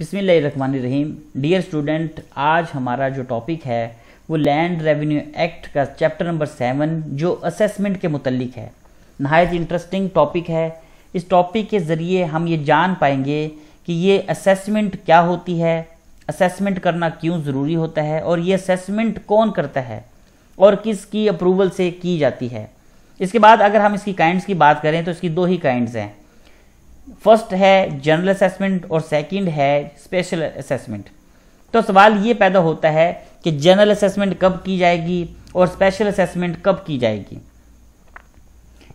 बिसमीम dear student आज हमारा जो टॉपिक है वो लैंड रेवेन्यू एक्ट का चैप्टर नंबर सेवन जो असेसमेंट के मुतलिक है नहायत इंटरेस्टिंग टॉपिक है इस टॉपिक के ज़रिए हम ये जान पाएंगे कि ये असेसमेंट क्या होती है असेसमेंट करना क्यों ज़रूरी होता है और ये असेसमेंट कौन करता है और किसकी अप्रूवल से की जाती है इसके बाद अगर हम इसकी काइंड्स की बात करें तो इसकी दो ही काइंड्स हैं फर्स्ट है जनरल असेसमेंट और सेकंड है स्पेशल असेसमेंट तो सवाल ये पैदा होता है कि जनरल असेसमेंट कब की जाएगी और स्पेशल असेसमेंट कब की जाएगी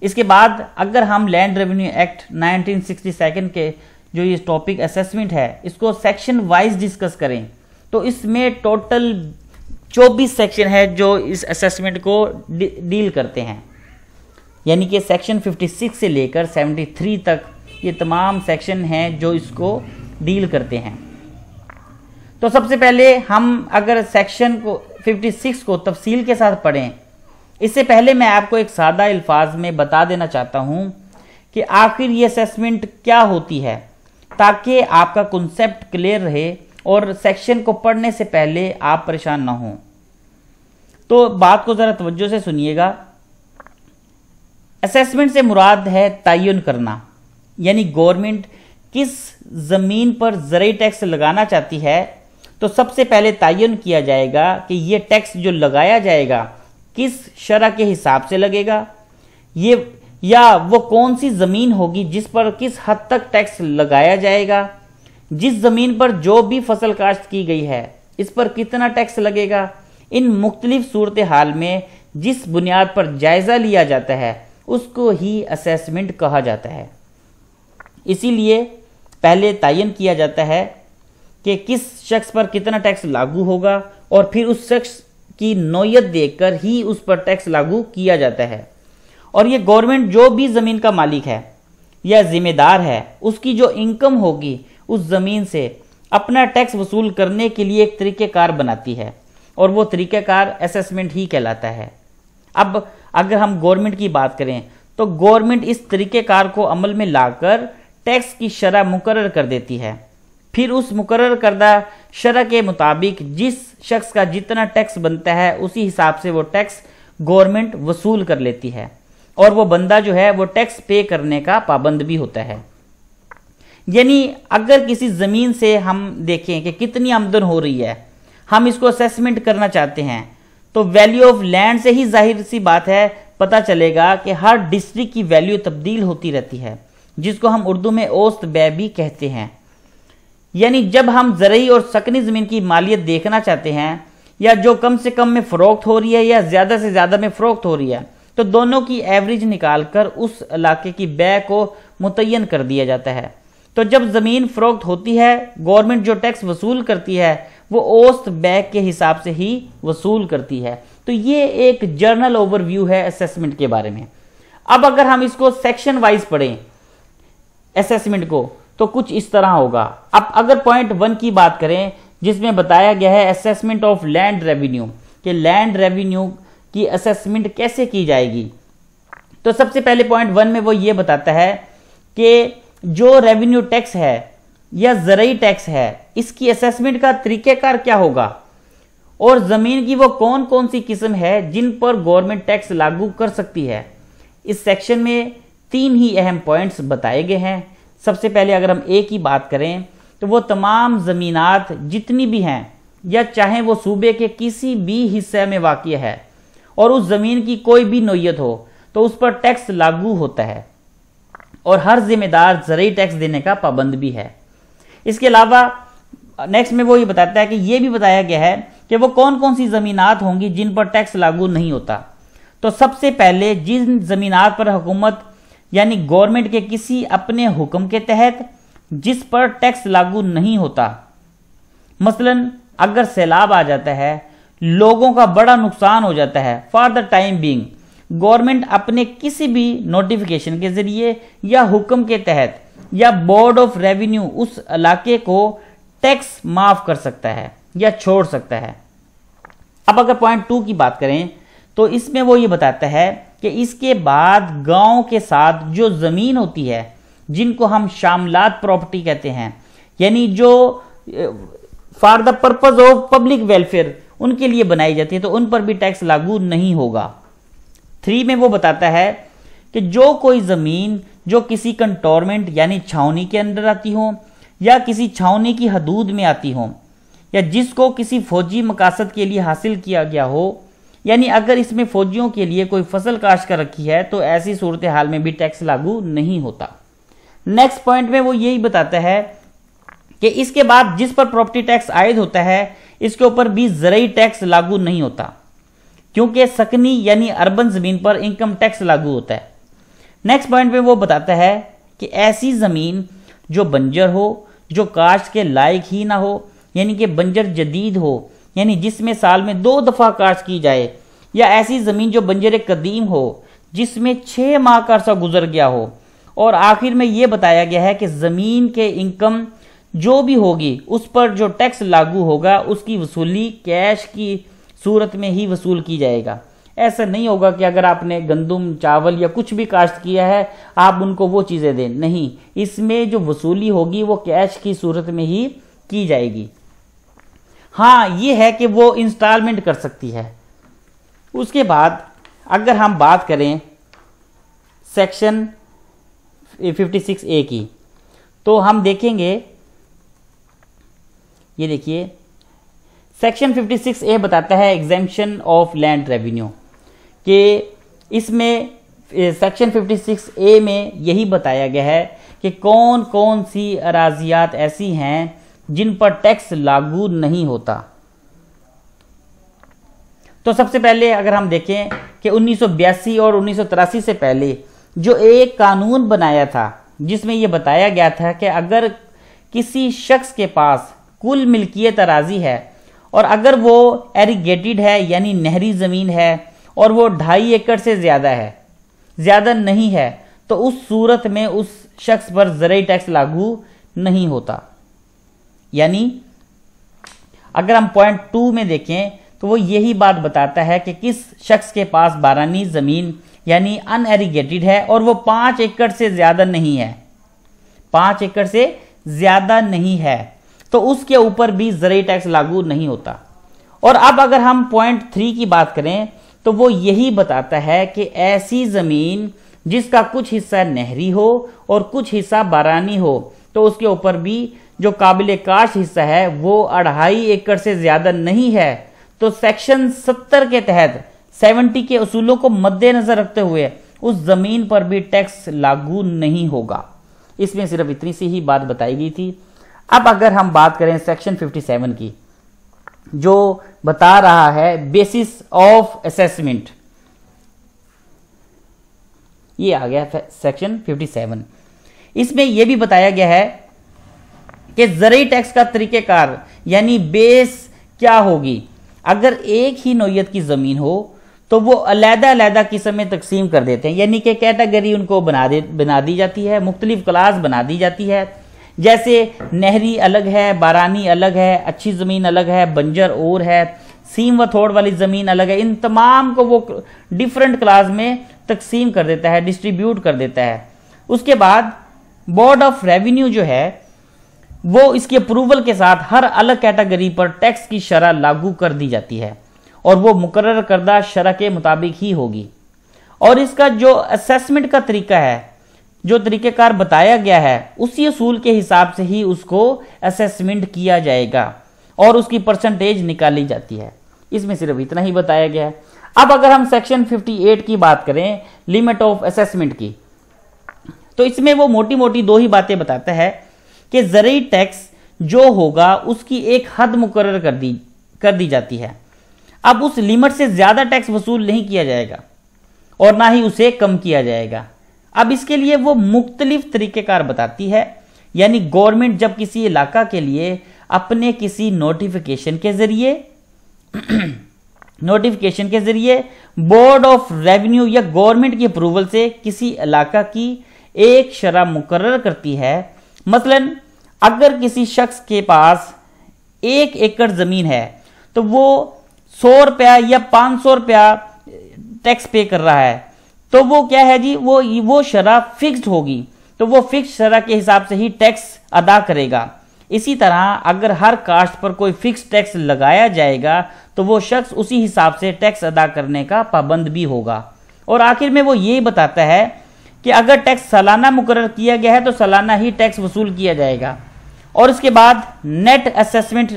इसके बाद अगर हम लैंड रेवेन्यू एक्ट 1962 के जो ये टॉपिक असेसमेंट है इसको सेक्शन वाइज डिस्कस करें तो इसमें टोटल 24 सेक्शन है जो इस असेसमेंट को डील करते हैं यानी कि सेक्शन 56 से लेकर 73 तक ये तमाम सेक्शन हैं जो इसको डील करते हैं तो सबसे पहले हम अगर सेक्शन को 56 को तफसील के साथ पढ़ें इससे पहले मैं आपको एक सादा अल्फाज में बता देना चाहता हूं कि आखिर ये असेसमेंट क्या होती है ताकि आपका कॉन्सेप्ट क्लियर रहे और सेक्शन को पढ़ने से पहले आप परेशान ना हों तो बात को ज़रा तवज्जो से सुनिएगा असेसमेंट से मुराद है तयन करना यानी गवर्नमेंट किस ज़मीन पर ज़रूरी टैक्स लगाना चाहती है तो सबसे पहले तयन किया जाएगा कि ये टैक्स जो लगाया जाएगा किस शरह के हिसाब से लगेगा ये या वो कौन सी ज़मीन होगी जिस पर किस हद तक टैक्स लगाया जाएगा जिस ज़मीन पर जो भी फसल काश्त की गई है इस पर कितना टैक्स लगेगा इन मुख्तलिफ सूरत हाल में जिस बुनियाद पर जायज़ा लिया जाता है उसको ही असेसमेंट कहा जाता है इसीलिए पहले तयन किया जाता है कि किस शख्स पर कितना टैक्स लागू होगा और फिर उस शख्स की नोयत देखकर ही उस पर टैक्स लागू किया जाता है और ये गवर्नमेंट जो भी ज़मीन का मालिक है या जिम्मेदार है उसकी जो इनकम होगी उस ज़मीन से अपना टैक्स वसूल करने के लिए एक तरीक़ेकार बनाती है और वो तरीक़ेकार असेसमेंट ही कहलाता है अब अगर हम गवर्नमेंट की बात करें तो गवर्नमेंट इस तरीक़ेकार को अमल में लाकर टैक्स की शरह मुकर कर देती है फिर उस मुकर करदा शरह के मुताबिक जिस शख्स का जितना टैक्स बनता है उसी हिसाब से वो टैक्स गवर्नमेंट वसूल कर लेती है और वो बंदा जो है वो टैक्स पे करने का पाबंद भी होता है यानी अगर किसी ज़मीन से हम देखें कि कितनी आमदन हो रही है हम इसको असेसमेंट करना चाहते हैं तो वैल्यू ऑफ लैंड से ही जाहिर सी बात है पता चलेगा कि हर डिस्ट्रिक्ट की वैल्यू तब्दील होती रहती है जिसको हम उर्दू में ओस्त बै भी कहते हैं यानी जब हम ज़रूरी और सकनी ज़मीन की मालियत देखना चाहते हैं या जो कम से कम में फ़रोख्त हो रही है या ज़्यादा से ज़्यादा में फ़रोख्त हो रही है तो दोनों की एवरेज निकाल कर उस इलाके की बै को मुतन कर दिया जाता है तो जब ज़मीन फ़रोख्त होती है गवर्नमेंट जो टैक्स वसूल करती है वो औस्त बै के हिसाब से ही वसूल करती है तो ये एक जर्नल ओवरव्यू है असेसमेंट के बारे में अब अगर हम इसको सेक्शन वाइज पढ़ें असेसमेंट को तो कुछ इस तरह होगा अब अगर पॉइंट वन की बात करें जिसमें बताया गया है असेसमेंट ऑफ लैंड रेवेन्यू कि लैंड रेवेन्यू की असेसमेंट कैसे की जाएगी तो सबसे पहले पॉइंट वन में वो ये बताता है कि जो रेवेन्यू टैक्स है या जरूरी टैक्स है इसकी असेसमेंट का तरीकेकार क्या होगा और ज़मीन की वो कौन कौन सी किस्म है जिन पर गवर्नमेंट टैक्स लागू कर सकती है इस सेक्शन में तीन ही अहम पॉइंट्स बताए गए हैं सबसे पहले अगर हम ए की बात करें तो वो तमाम ज़मीनात जितनी भी हैं या चाहे वो सूबे के किसी भी हिस्से में वाक़ है और उस ज़मीन की कोई भी नोयत हो तो उस पर टैक्स लागू होता है और हर जिम्मेदार ज़रूरी टैक्स देने का पाबंद भी है इसके अलावा नेक्स्ट में वो ये बताता है कि ये भी बताया गया है कि वो कौन कौन सी ज़मीनात होंगी जिन पर टैक्स लागू नहीं होता तो सबसे पहले जिन ज़मीनात पर हुकूमत यानी गवर्नमेंट के किसी अपने हुक्म के तहत जिस पर टैक्स लागू नहीं होता मसलन अगर सैलाब आ जाता है लोगों का बड़ा नुकसान हो जाता है for the time being government अपने किसी भी नोटिफिकेशन के जरिए या हुक्म के तहत या बोर्ड ऑफ रेवेन्यू उस इलाके को टैक्स माफ कर सकता है या छोड़ सकता है अब अगर पॉइंट टू की बात करें तो इसमें वो ये बताता है कि इसके बाद गांव के साथ जो ज़मीन होती है जिनको हम शामलात प्रॉपर्टी कहते हैं यानी जो for the purpose of public welfare उनके लिए बनाई जाती है तो उन पर भी टैक्स लागू नहीं होगा थ्री में वो बताता है कि जो कोई ज़मीन जो किसी कंटोरमेंट यानी छावनी के अंदर आती हो या किसी छावनी की हदूद में आती हो या जिसको किसी फौजी मकासद के लिए हासिल किया गया हो यानी अगर इसमें फौजियों के लिए कोई फसल काश कर रखी है तो ऐसी सूरत हाल में भी टैक्स लागू नहीं होता नेक्स्ट पॉइंट में वो यही बताता है कि इसके बाद जिस पर प्रॉपर्टी टैक्स आयद होता है इसके ऊपर भी जरिए टैक्स लागू नहीं होता क्योंकि सकनी यानी अर्बन जमीन पर इनकम टैक्स लागू होता है नेक्स्ट पॉइंट में वो बताता है कि ऐसी ज़मीन जो बंजर हो जो काश्त के लायक ही ना हो यानी कि बंजर जदीद हो यानी जिसमें साल में दो दफा काश की जाए या ऐसी जमीन जो बंजर कदीम हो जिसमें छः माह का अरसा गुजर गया हो और आखिर में ये बताया गया है कि ज़मीन के इनकम जो भी होगी उस पर जो टैक्स लागू होगा उसकी वसूली कैश की सूरत में ही वसूल की जाएगा ऐसा नहीं होगा कि अगर आपने गंदम चावल या कुछ भी काश्त किया है आप उनको वो चीज़ें दें नहीं इसमें जो वसूली होगी वो कैश की सूरत में ही की जाएगी हाँ ये है कि वो इंस्टॉलमेंट कर सकती है उसके बाद अगर हम बात करें सेक्शन 56 ए की तो हम देखेंगे ये देखिए सेक्शन 56 ए बताता है एग्जेम्पन ऑफ लैंड रेवेन्यू कि इसमें सेक्शन 56 ए में यही बताया गया है कि कौन कौन सी अराजियात ऐसी हैं जिन पर टैक्स लागू नहीं होता तो सबसे पहले अगर हम देखें कि उन्नीस और उन्नीस से पहले जो एक कानून बनाया था जिसमें यह बताया गया था कि अगर किसी शख्स के पास कुल मिल्कियत अराजी है और अगर वो एरीगेटेड है यानी नहरी ज़मीन है और वो ढाई एकड़ से ज़्यादा है ज़्यादा नहीं है तो उस सूरत में उस शख्स पर ज़रूरी टैक्स लागू नहीं होता यानी अगर हम पॉइंट टू में देखें तो वो यही बात बताता है कि किस शख्स के पास बारानी ज़मीन यानी अनएरीगेटेड है और वो पाँच एकड़ से ज़्यादा नहीं है पाँच एकड़ से ज़्यादा नहीं है तो उसके ऊपर भी ज़रिए टैक्स लागू नहीं होता और अब अगर हम पॉइंट थ्री की बात करें तो वो यही बताता है कि ऐसी ज़मीन जिसका कुछ हिस्सा नहरी हो और कुछ हिस्सा बारानी हो तो उसके ऊपर भी जो काबिल काश हिस्सा है वो अढ़ाई एकड़ से ज्यादा नहीं है तो सेक्शन सत्तर के तहत सेवनटी के असूलों को मद्देनजर रखते हुए उस जमीन पर भी टैक्स लागू नहीं होगा इसमें सिर्फ इतनी सी ही बात बताई गई थी अब अगर हम बात करें सेक्शन 57 की जो बता रहा है बेसिस ऑफ असेसमेंट ये आ गया सेक्शन 57 इसमें यह भी बताया गया है कि जरिए टैक्स का तरीक़ेकार यानी बेस क्या होगी अगर एक ही नोयत की ज़मीन हो तो वो अलहदा अलहदा किस्म में तकसीम कर देते हैं यानी कि कैटेगरी उनको बना दे बना दी जाती है मुख्तलिफ क्लास बना दी जाती है जैसे नहरी अलग है बारानी अलग है अच्छी ज़मीन अलग है बंजर और है सीम व थोड़ वाली ज़मीन अलग है इन तमाम को वो डिफरेंट क्लास में तकसीम कर देता है डिस्ट्रीब्यूट कर देता है उसके बाद बोर्ड ऑफ रेवेन्यू जो है वो इसकी अप्रूवल के साथ हर अलग कैटेगरी पर टैक्स की शरह लागू कर दी जाती है और वो मुकर करदा शरह के मुताबिक ही होगी और इसका जो असेसमेंट का तरीका है जो तरीक़ेकार बताया गया है उसी असूल के हिसाब से ही उसको असेसमेंट किया जाएगा और उसकी परसेंटेज निकाली जाती है इसमें सिर्फ इतना ही बताया गया है अब अगर हम सेक्शन 58 की बात करें लिमिट ऑफ असेसमेंट की तो इसमें वो मोटी मोटी दो ही बातें बताता है कि ज़रूरी टैक्स जो होगा उसकी एक हद मुकर कर दी कर दी जाती है अब उस लिमिट से ज़्यादा टैक्स वसूल नहीं किया जाएगा और ना ही उसे कम किया जाएगा अब इसके लिए वो मुख्तलिफ तरीक़ेकार बताती है यानी गवर्नमेंट जब किसी इलाका के लिए अपने किसी नोटिफिकेशन के ज़रिए नोटिफिकेशन के ज़रिए बोर्ड ऑफ रेवेन्यू या गवर्नमेंट की अप्रूवल से किसी इलाका की एक शराब मुकर करती है मसलन अगर किसी शख्स के पास एक एकड़ ज़मीन है तो वो सौ रुपया या पाँच सौ रुपया टैक्स पे कर रहा है तो वो क्या है जी वो वो शरह फिक्स्ड होगी तो वो फिक्स शरह के हिसाब से ही टैक्स अदा करेगा इसी तरह अगर हर कास्ट पर कोई फिक्स टैक्स लगाया जाएगा तो वो शख्स उसी हिसाब से टैक्स अदा करने का पाबंद भी होगा और आखिर में वो ये बताता है कि अगर टैक्स सालाना मुकर किया गया है तो सालाना ही टैक्स वसूल किया जाएगा और उसके बाद नेट असेसमेंट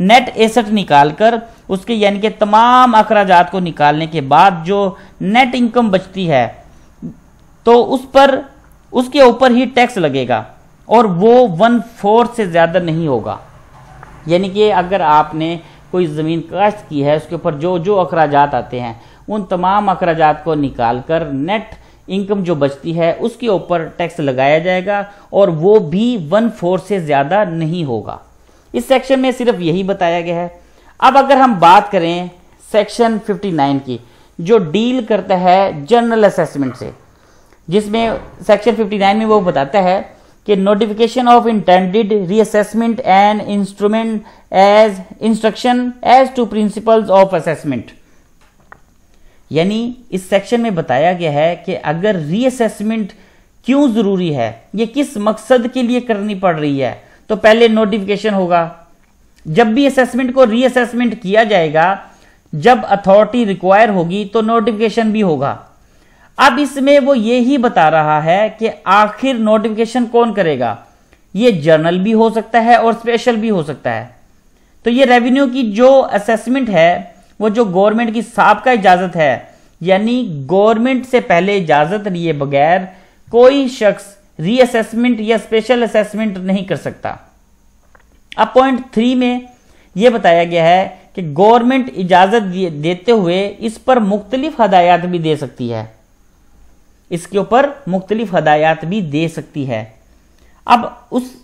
नेट एसेट निकालकर उसके यानी कि तमाम अखराज को निकालने के बाद जो नेट इनकम बचती है तो उस पर उसके ऊपर ही टैक्स लगेगा और वो वन फोर्थ से ज़्यादा नहीं होगा यानी कि अगर आपने कोई ज़मीन काश्त की है उसके ऊपर जो जो अखराज आते हैं उन तमाम अखराज को निकाल कर नेट इनकम जो बचती है उसके ऊपर टैक्स लगाया जाएगा और वो भी वन फोर से ज़्यादा नहीं होगा इस सेक्शन में सिर्फ यही बताया गया है अब अगर हम बात करें सेक्शन 59 की जो डील करता है जनरल असेसमेंट से जिसमें सेक्शन 59 में वो बताता है कि notification of intended reassessment and instrument as instruction as to principles of assessment यानी इस सेक्शन में बताया गया है कि अगर रीअसेसमेंट क्यों ज़रूरी है ये किस मकसद के लिए करनी पड़ रही है तो पहले नोटिफिकेशन होगा जब भी असेसमेंट को रीअसेसमेंट किया जाएगा जब अथॉरिटी रिक्वायर होगी तो नोटिफिकेशन भी होगा अब इसमें वो ये ही बता रहा है कि आखिर नोटिफिकेशन कौन करेगा ये जर्नल भी हो सकता है और स्पेशल भी हो सकता है तो ये रेवेन्यू की जो असेसमेंट है वो जो गवर्नमेंट की सबका इजाजत है यानी गवर्नमेंट से पहले इजाजत लिए बगैर कोई शख्स रीअसेसमेंट या स्पेशल असेसमेंट नहीं कर सकता अब पॉइंट थ्री में यह बताया गया है कि गवर्नमेंट इजाजत देते हुए इस पर मुख्तलिफ हदायत भी दे सकती है इसके ऊपर मुख्तलिफ हदायत भी दे सकती है अब उस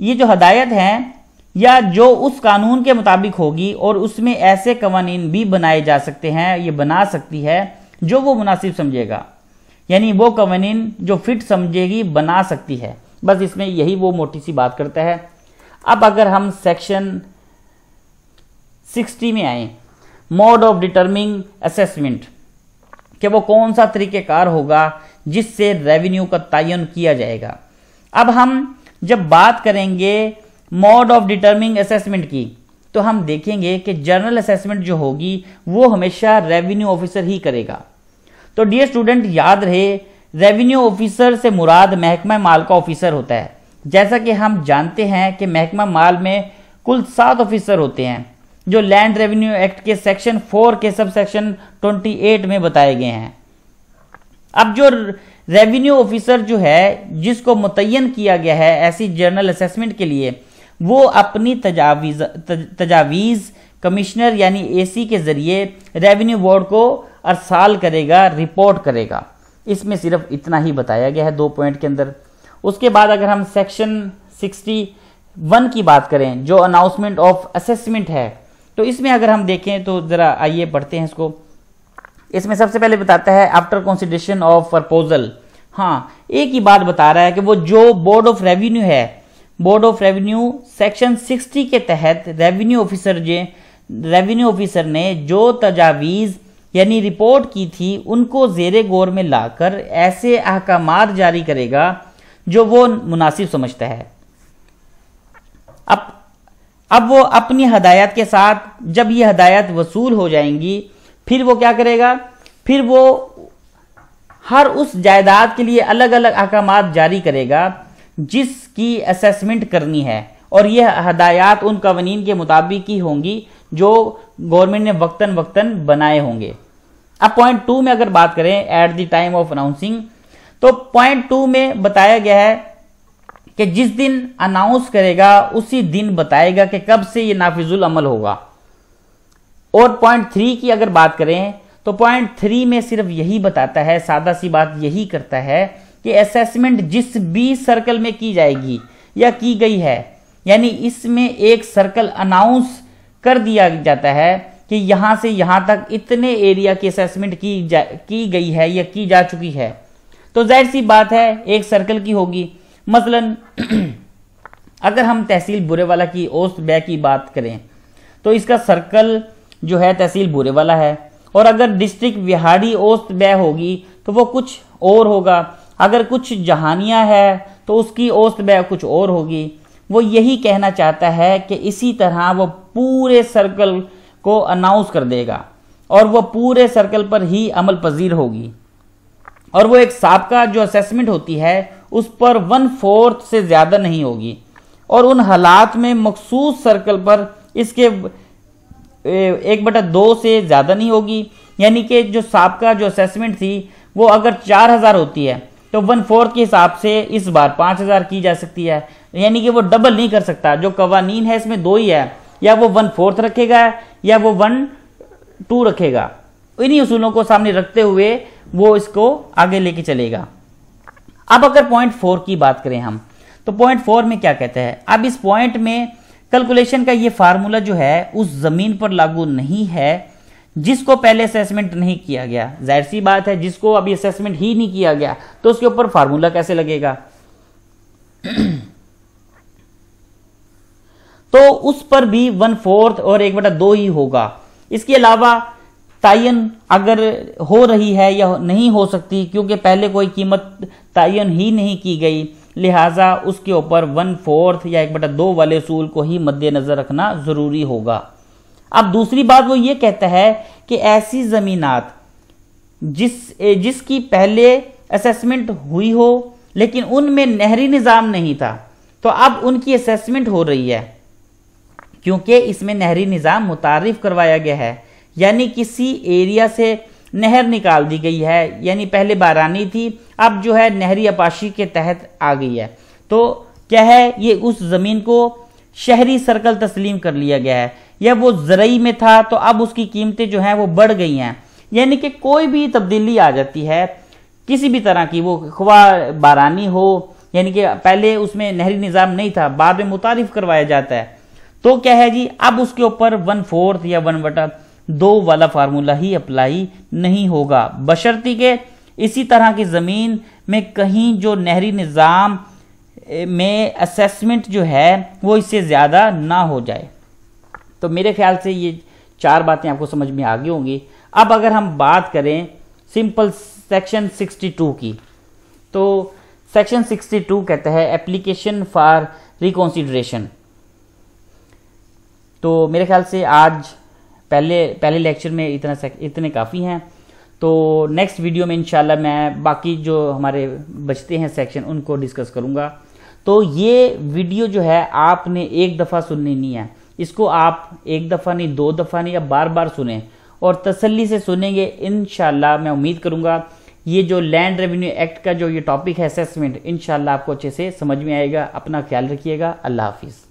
ये जो हदायत है या जो उस कानून के मुताबिक होगी और उसमें ऐसे कवानीन भी बनाए जा सकते हैं ये बना सकती है जो वो मुनासिब समझेगा यानी वो कवानीन जो फिट समझेगी बना सकती है बस इसमें यही वो मोटी सी बात करता है अब अगर हम सेक्शन 60 में आए मोड ऑफ डिटर्मिंग असेसमेंट कि वो कौन सा तरीक़ेकार होगा जिससे रेवेन्यू का तयन किया जाएगा अब हम जब बात करेंगे मोड ऑफ डिटर्मिंग असेसमेंट की तो हम देखेंगे कि जर्नल असेसमेंट जो होगी वो हमेशा रेवेन्यू ऑफिसर ही करेगा तो डियर स्टूडेंट याद रहे रेवेन्यू ऑफिसर से मुराद महकमा माल का ऑफिसर होता है जैसा कि हम जानते हैं कि महकमा माल में कुल सात ऑफिसर होते हैं जो लैंड रेवेन्यू एक्ट के सेक्शन फोर के सब सेक्शन ट्वेंटी एट में बताए गए हैं अब जो रेवेन्यू ऑफिसर जो है जिसको मुतयन किया गया है ऐसी जर्नल असेसमेंट के लिए वो अपनी तजावीज तजावीज़ कमिश्नर यानी एसी के ज़रिए रेवेन्यू बोर्ड को अरसाल करेगा रिपोर्ट करेगा इसमें सिर्फ इतना ही बताया गया है दो पॉइंट के अंदर उसके बाद अगर हम सेक्शन सिक्सटी वन की बात करें जो अनाउंसमेंट ऑफ असेसमेंट है तो इसमें अगर हम देखें तो ज़रा आइए पढ़ते हैं इसको इसमें सबसे पहले बताता है आफ्टर कंसिडरेशन ऑफ प्रपोजल हाँ एक ही बात बता रहा है कि वो जो बोर्ड ऑफ रेवेन्यू है बोर्ड ऑफ रेवेन्यू सेक्शन 60 के तहत रेवेन्यू ऑफिसर जे रेवेन्यू ऑफिसर ने जो तजावीज़ यानी रिपोर्ट की थी उनको जेर गौर में लाकर ऐसे अहकाम जारी करेगा जो वो मुनासिब समझता है अब अब वो अपनी हदायत के साथ जब ये हदायत वसूल हो जाएंगी फिर वो क्या करेगा फिर वो हर उस जायदाद के लिए अलग अलग अहकाम जारी करेगा जिसकी असेसमेंट करनी है और यह हदायत उन कवानीन के मुताबिक ही होंगी जो गवर्नमेंट ने वक्तन वक्तन बनाए होंगे अब पॉइंट टू में अगर बात करें at the time of announcing तो पॉइंट टू में बताया गया है कि जिस दिन अनाउंस करेगा उसी दिन बताएगा कि कब से यह नाफिजुल अमल होगा और पॉइंट थ्री की अगर बात करें तो पॉइंट थ्री में सिर्फ यही बताता है सादा सी बात यही करता है कि असेसमेंट जिस भी सर्कल में की जाएगी या की गई है यानी इसमें एक सर्कल अनाउंस कर दिया जाता है कि यहाँ से यहाँ तक इतने एरिया की असेसमेंट की जा की गई है या की जा चुकी है तो जाहिर सी बात है एक सर्कल की होगी मसलन अगर हम तहसील बुरेवाला की औस्त बै की बात करें तो इसका सर्कल जो है तहसील बुरेवाला है और अगर डिस्ट्रिक्ट बिहारी ओस्त बै होगी तो वो कुछ और होगा अगर कुछ जहानिया है तो उसकी औस्त बह कुछ और होगी वो यही कहना चाहता है कि इसी तरह वो पूरे सर्कल को अनाउंस कर देगा और वो पूरे सर्कल पर ही अमल पजीर होगी और वो एक सबका जो असेसमेंट होती है उस पर वन फोर्थ से ज़्यादा नहीं होगी और उन हालात में मखसूस सर्कल पर इसके एक बटा दो से ज़्यादा नहीं होगी यानी कि जो सबका जो असेसमेंट थी वो अगर चार हज़ार होती है तो वन फोर्थ के हिसाब से इस बार पांच हजार की जा सकती है यानी कि वो डबल नहीं कर सकता जो कवानीन है इसमें दो ही है या वो वन फोर्थ रखेगा या वो वन टू रखेगा इन्हीं उसूलों को सामने रखते हुए वो इसको आगे लेके चलेगा अब अगर पॉइंट फोर की बात करें हम तो पॉइंट फोर में क्या कहते हैं अब इस पॉइंट में कैलकुलेशन का ये फार्मूला जो है उस जमीन पर लागू नहीं है जिसको पहले असेसमेंट नहीं किया गया जाहिर सी बात है जिसको अभी असेसमेंट ही नहीं किया गया तो उसके ऊपर फार्मूला कैसे लगेगा तो उस पर भी वन फोर्थ और एक बटा दो ही होगा इसके अलावा तायन अगर हो रही है या नहीं हो सकती क्योंकि पहले कोई कीमत तायन ही नहीं की गई लिहाजा उसके ऊपर वन फोर्थ या एक बटा दो वाले असूल को ही मद्देनजर रखना ज़रूरी होगा अब दूसरी बात वो ये कहता है कि ऐसी जमीनात जिस जिसकी पहले असेसमेंट हुई हो लेकिन उनमें नहरी निज़ाम नहीं था तो अब उनकी असेसमेंट हो रही है क्योंकि इसमें नहरी निज़ाम मुतारफ करवाया गया है यानी किसी एरिया से नहर निकाल दी गई है यानी पहले बारानी थी अब जो है नहरी अपाशी के तहत आ गई है तो क्या है ये उस ज़मीन को शहरी सर्कल तस्लीम कर लिया गया है या वो जरई में था तो अब उसकी कीमतें जो हैं वो बढ़ गई हैं यानी कि कोई भी तब्दीली आ जाती है किसी भी तरह की वो खवा बारानी हो यानी कि पहले उसमें नहरी निज़ाम नहीं था बाद में मुतारफ करवाया जाता है तो क्या है जी अब उसके ऊपर वन फोर्थ या वन बटा दो वाला फार्मूला ही अप्लाई नहीं होगा बशर्ती के इसी तरह की ज़मीन में कहीं जो नहरी निज़ाम में असेसमेंट जो है वो इससे ज़्यादा ना हो जाए तो मेरे ख्याल से ये चार बातें आपको समझ में आ गई होंगी अब अगर हम बात करें सिंपल सेक्शन 62 की तो सेक्शन 62 कहता है एप्लीकेशन फॉर रिकॉन्सिडरेशन तो मेरे ख्याल से आज पहले पहले लेक्चर में इतना इतने काफ़ी हैं तो नेक्स्ट वीडियो में इंशाल्लाह मैं बाकी जो हमारे बचते हैं सेक्शन उनको डिस्कस करूंगा तो ये वीडियो जो है आपने एक दफ़ा सुननी नहीं है इसको आप एक दफ़ा नहीं दो दफ़ा नहीं या बार बार सुने और तसल्ली से सुनेंगे इन मैं उम्मीद करूँगा ये जो लैंड रेवेन्यू एक्ट का जो ये टॉपिक है असेसमेंट इन आपको अच्छे से समझ में आएगा अपना ख्याल रखिएगा अल्लाह हाफिज़